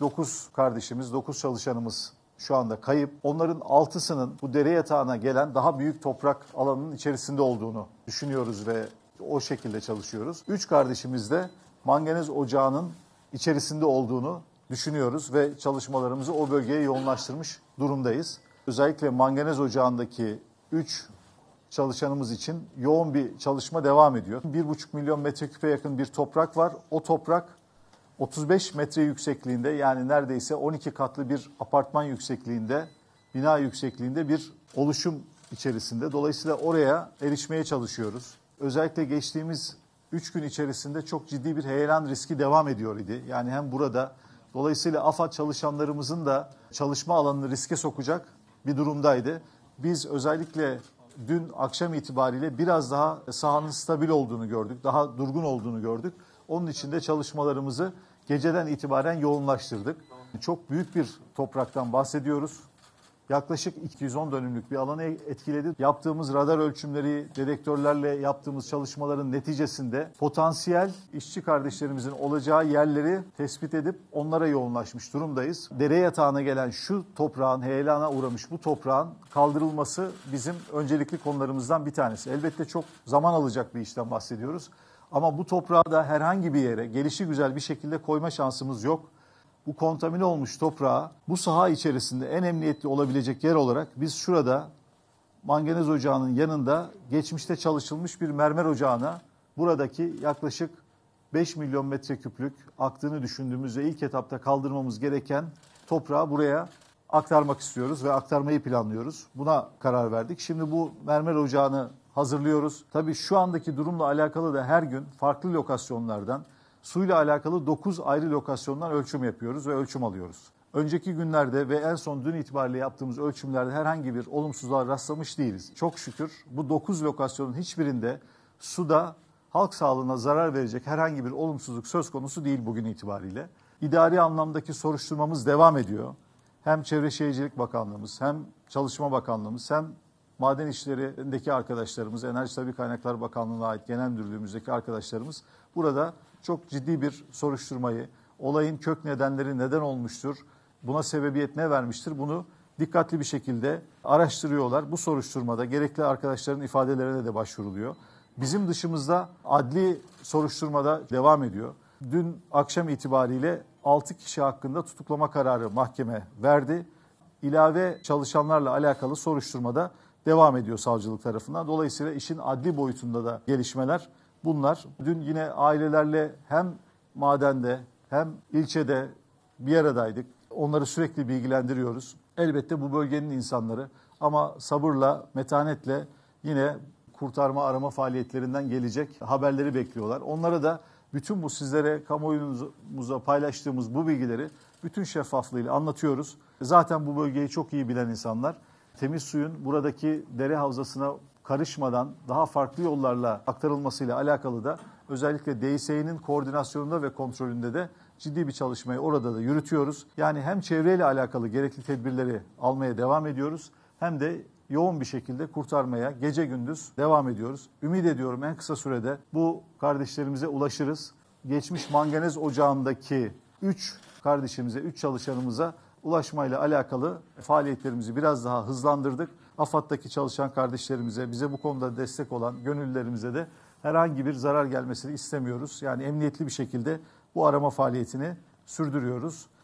9 kardeşimiz, 9 çalışanımız şu anda kayıp. Onların altısının bu dere yatağına gelen daha büyük toprak alanının içerisinde olduğunu düşünüyoruz ve o şekilde çalışıyoruz. Üç kardeşimiz de manganez ocağının içerisinde olduğunu düşünüyoruz ve çalışmalarımızı o bölgeye yoğunlaştırmış durumdayız. Özellikle manganez ocağındaki 3 çalışanımız için yoğun bir çalışma devam ediyor. 1,5 milyon metreküpe yakın bir toprak var. O toprak 35 metre yüksekliğinde yani neredeyse 12 katlı bir apartman yüksekliğinde, bina yüksekliğinde bir oluşum içerisinde. Dolayısıyla oraya erişmeye çalışıyoruz. Özellikle geçtiğimiz 3 gün içerisinde çok ciddi bir heyelan riski devam ediyor idi. Yani hem burada dolayısıyla AFAD çalışanlarımızın da çalışma alanını riske sokacak bir durumdaydı. Biz özellikle dün akşam itibariyle biraz daha sahanın stabil olduğunu gördük, daha durgun olduğunu gördük. Onun için de çalışmalarımızı Geceden itibaren yoğunlaştırdık. Çok büyük bir topraktan bahsediyoruz. Yaklaşık 210 dönümlük bir alanı etkiledi. Yaptığımız radar ölçümleri, dedektörlerle yaptığımız çalışmaların neticesinde potansiyel işçi kardeşlerimizin olacağı yerleri tespit edip onlara yoğunlaşmış durumdayız. Dere yatağına gelen şu toprağın heyelana uğramış bu toprağın kaldırılması bizim öncelikli konularımızdan bir tanesi. Elbette çok zaman alacak bir işten bahsediyoruz. Ama bu toprağı da herhangi bir yere gelişi güzel bir şekilde koyma şansımız yok. Bu kontamine olmuş toprağı bu saha içerisinde en emniyetli olabilecek yer olarak biz şurada manganez ocağının yanında geçmişte çalışılmış bir mermer ocağına buradaki yaklaşık 5 milyon metreküplük aktığını düşündüğümüzde ilk etapta kaldırmamız gereken toprağı buraya aktarmak istiyoruz ve aktarmayı planlıyoruz. Buna karar verdik. Şimdi bu mermer ocağını hazırlıyoruz. Tabii şu andaki durumla alakalı da her gün farklı lokasyonlardan suyla alakalı 9 ayrı lokasyondan ölçüm yapıyoruz ve ölçüm alıyoruz. Önceki günlerde ve en son dün itibariyle yaptığımız ölçümlerde herhangi bir olumsuzluğa rastlamış değiliz. Çok şükür bu 9 lokasyonun hiçbirinde suda halk sağlığına zarar verecek herhangi bir olumsuzluk söz konusu değil bugün itibariyle. İdari anlamdaki soruşturmamız devam ediyor. Hem Çevre Şehircilik Bakanlığımız hem Çalışma Bakanlığımız hem Maden işlerindeki arkadaşlarımız, Enerji Tabi Kaynaklar Bakanlığı'na ait genel müdürlüğümüzdeki arkadaşlarımız burada çok ciddi bir soruşturmayı, olayın kök nedenleri neden olmuştur, buna sebebiyet ne vermiştir bunu dikkatli bir şekilde araştırıyorlar. Bu soruşturmada gerekli arkadaşların ifadelerine de başvuruluyor. Bizim dışımızda adli soruşturmada devam ediyor. Dün akşam itibariyle 6 kişi hakkında tutuklama kararı mahkeme verdi. İlave çalışanlarla alakalı soruşturmada devam ediyor savcılık tarafından. Dolayısıyla işin adli boyutunda da gelişmeler bunlar. Dün yine ailelerle hem madende hem ilçede bir aradaydık. Onları sürekli bilgilendiriyoruz. Elbette bu bölgenin insanları ama sabırla, metanetle yine kurtarma arama faaliyetlerinden gelecek haberleri bekliyorlar. Onlara da bütün bu sizlere kamuoyumuza paylaştığımız bu bilgileri bütün şeffaflığıyla anlatıyoruz. Zaten bu bölgeyi çok iyi bilen insanlar temiz suyun buradaki dere havzasına karışmadan daha farklı yollarla aktarılmasıyla alakalı da özellikle DSE'nin koordinasyonunda ve kontrolünde de ciddi bir çalışmayı orada da yürütüyoruz. Yani hem çevreyle alakalı gerekli tedbirleri almaya devam ediyoruz hem de yoğun bir şekilde kurtarmaya gece gündüz devam ediyoruz. Ümit ediyorum en kısa sürede bu kardeşlerimize ulaşırız. Geçmiş manganez ocağındaki 3 kardeşimize, 3 çalışanımıza ulaşmayla alakalı faaliyetlerimizi biraz daha hızlandırdık. AFAD'daki çalışan kardeşlerimize, bize bu konuda destek olan gönüllerimize de herhangi bir zarar gelmesini istemiyoruz. Yani emniyetli bir şekilde bu arama faaliyetini sürdürüyoruz.